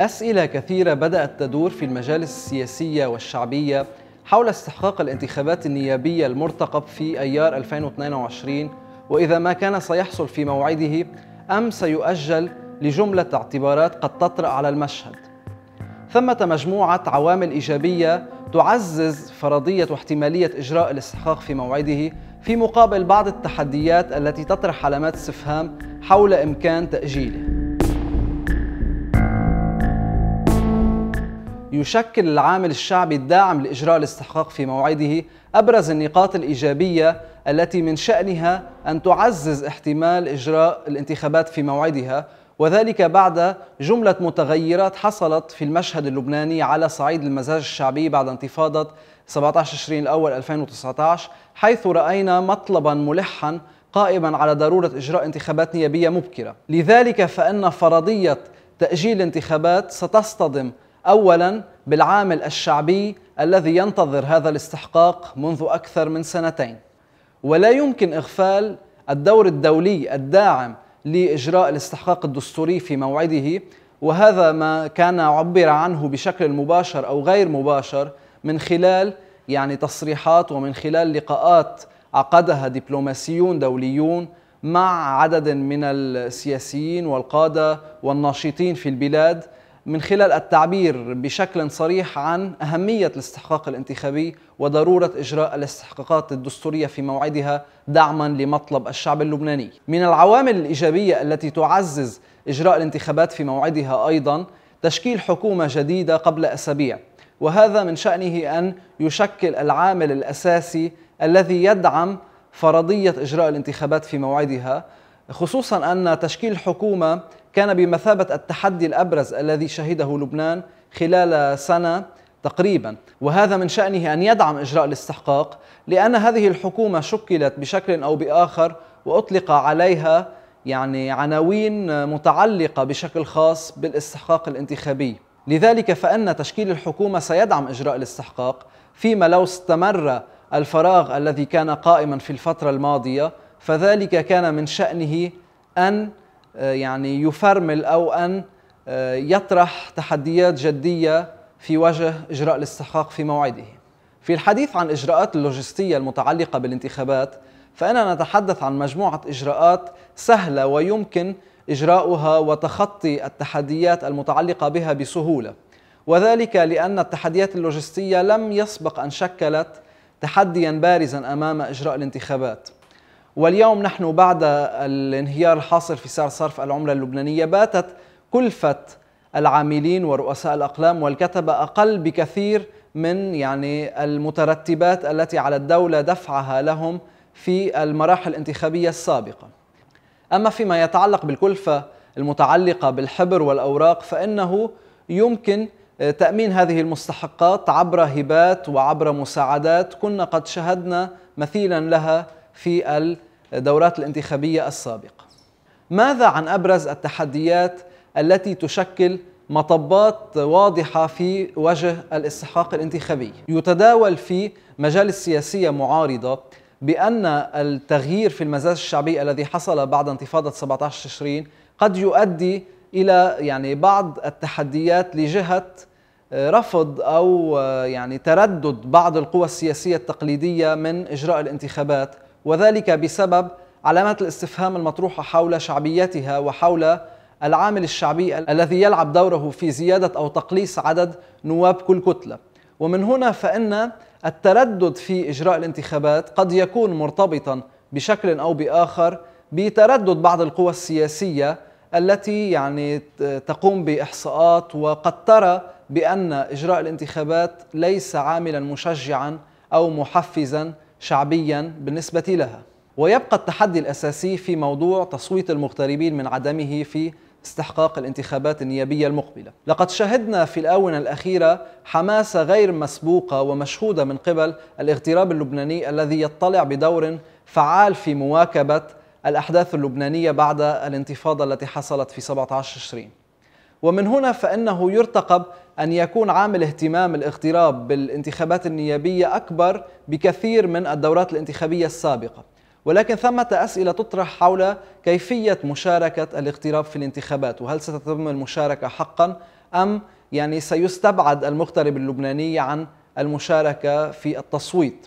أسئلة كثيرة بدأت تدور في المجالس السياسية والشعبية حول استحقاق الانتخابات النيابية المرتقب في أيار 2022 وإذا ما كان سيحصل في موعده أم سيؤجل لجملة اعتبارات قد تطرأ على المشهد. ثمة مجموعة عوامل إيجابية تعزز فرضية واحتمالية إجراء الاستحقاق في موعده في مقابل بعض التحديات التي تطرح علامات استفهام حول إمكان تأجيله. يشكل العامل الشعبي الداعم لإجراء الاستحقاق في موعده أبرز النقاط الإيجابية التي من شأنها أن تعزز احتمال إجراء الانتخابات في موعدها وذلك بعد جملة متغيرات حصلت في المشهد اللبناني على صعيد المزاج الشعبي بعد انتفاضة 17 تشرين الأول 2019 حيث رأينا مطلبا ملحا قائما على ضرورة إجراء انتخابات نيابية مبكرة لذلك فإن فرضية تأجيل الانتخابات ستصطدم أولا بالعامل الشعبي الذي ينتظر هذا الاستحقاق منذ أكثر من سنتين ولا يمكن إغفال الدور الدولي الداعم لإجراء الاستحقاق الدستوري في موعده وهذا ما كان عبر عنه بشكل مباشر أو غير مباشر من خلال يعني تصريحات ومن خلال لقاءات عقدها دبلوماسيون دوليون مع عدد من السياسيين والقادة والناشطين في البلاد من خلال التعبير بشكل صريح عن أهمية الاستحقاق الانتخابي وضرورة إجراء الاستحقاقات الدستورية في موعدها دعما لمطلب الشعب اللبناني من العوامل الإيجابية التي تعزز إجراء الانتخابات في موعدها أيضا تشكيل حكومة جديدة قبل أسابيع وهذا من شأنه أن يشكل العامل الأساسي الذي يدعم فرضية إجراء الانتخابات في موعدها خصوصا أن تشكيل حكومة كان بمثابة التحدي الأبرز الذي شهده لبنان خلال سنة تقريبا وهذا من شأنه أن يدعم إجراء الاستحقاق لأن هذه الحكومة شكلت بشكل أو بآخر وأطلق عليها يعني عناوين متعلقة بشكل خاص بالاستحقاق الانتخابي لذلك فإن تشكيل الحكومة سيدعم إجراء الاستحقاق فيما لو استمر الفراغ الذي كان قائما في الفترة الماضية فذلك كان من شأنه أن آه، يعني يفرمل أو أن آه، يطرح تحديات جدية في وجه إجراء الاستحقاق في موعده في الحديث عن إجراءات اللوجستية المتعلقة بالانتخابات فإننا نتحدث عن مجموعة إجراءات سهلة ويمكن إجراؤها وتخطي التحديات المتعلقة بها بسهولة وذلك لأن التحديات اللوجستية لم يسبق أن شكلت تحديا بارزا أمام إجراء الانتخابات واليوم نحن بعد الانهيار الحاصل في سعر صرف العملة اللبنانية باتت كلفة العاملين ورؤساء الأقلام والكتبة أقل بكثير من يعني المترتبات التي على الدولة دفعها لهم في المراحل الانتخابية السابقة أما فيما يتعلق بالكلفة المتعلقة بالحبر والأوراق فإنه يمكن تأمين هذه المستحقات عبر هبات وعبر مساعدات كنا قد شهدنا مثيلا لها في الدورات الانتخابية السابقة ماذا عن أبرز التحديات التي تشكل مطبات واضحة في وجه الاستحقاق الانتخابي يتداول في مجال السياسية معارضة بأن التغيير في المزاج الشعبي الذي حصل بعد انتفاضة 17 تشرين قد يؤدي إلى يعني بعض التحديات لجهة آه، رفض أو آه، يعني تردد بعض القوى السياسية التقليدية من إجراء الانتخابات وذلك بسبب علامات الاستفهام المطروحة حول شعبيتها وحول العامل الشعبي الذي يلعب دوره في زيادة أو تقليص عدد نواب كل كتلة ومن هنا فإن التردد في إجراء الانتخابات قد يكون مرتبطا بشكل أو بآخر بتردد بعض القوى السياسية التي يعني تقوم بإحصاءات وقد ترى بأن إجراء الانتخابات ليس عاملا مشجعا أو محفزا شعبيا بالنسبة لها ويبقى التحدي الأساسي في موضوع تصويت المغتربين من عدمه في استحقاق الانتخابات النيابية المقبلة لقد شهدنا في الآونة الأخيرة حماسة غير مسبوقة ومشهودة من قبل الاغتراب اللبناني الذي يطلع بدور فعال في مواكبة الأحداث اللبنانية بعد الانتفاضة التي حصلت في 17 تشرين ومن هنا فإنه يرتقب أن يكون عامل اهتمام الاغتراب بالانتخابات النيابية أكبر بكثير من الدورات الانتخابية السابقة ولكن ثمة أسئلة تطرح حول كيفية مشاركة الاغتراب في الانتخابات وهل ستتم المشاركة حقا أم يعني سيستبعد المغترب اللبناني عن المشاركة في التصويت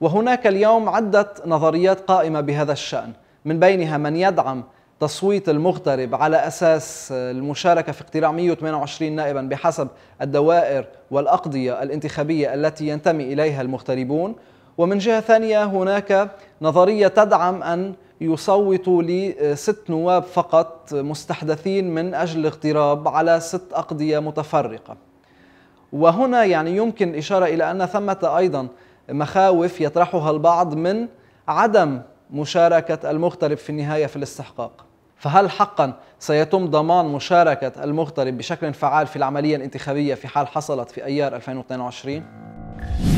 وهناك اليوم عدة نظريات قائمة بهذا الشأن من بينها من يدعم تصويت المغترب على أساس المشاركة في اقتراع 128 نائبا بحسب الدوائر والأقضية الانتخابية التي ينتمي إليها المغتربون ومن جهة ثانية هناك نظرية تدعم أن يصوتوا لست نواب فقط مستحدثين من أجل الاغتراب على ست أقضية متفرقة وهنا يعني يمكن إشارة إلى أن ثمة أيضا مخاوف يطرحها البعض من عدم مشاركة المغترب في النهاية في الاستحقاق فهل حقا سيتم ضمان مشاركة المغترب بشكل فعال في العملية الانتخابية في حال حصلت في أيار 2022؟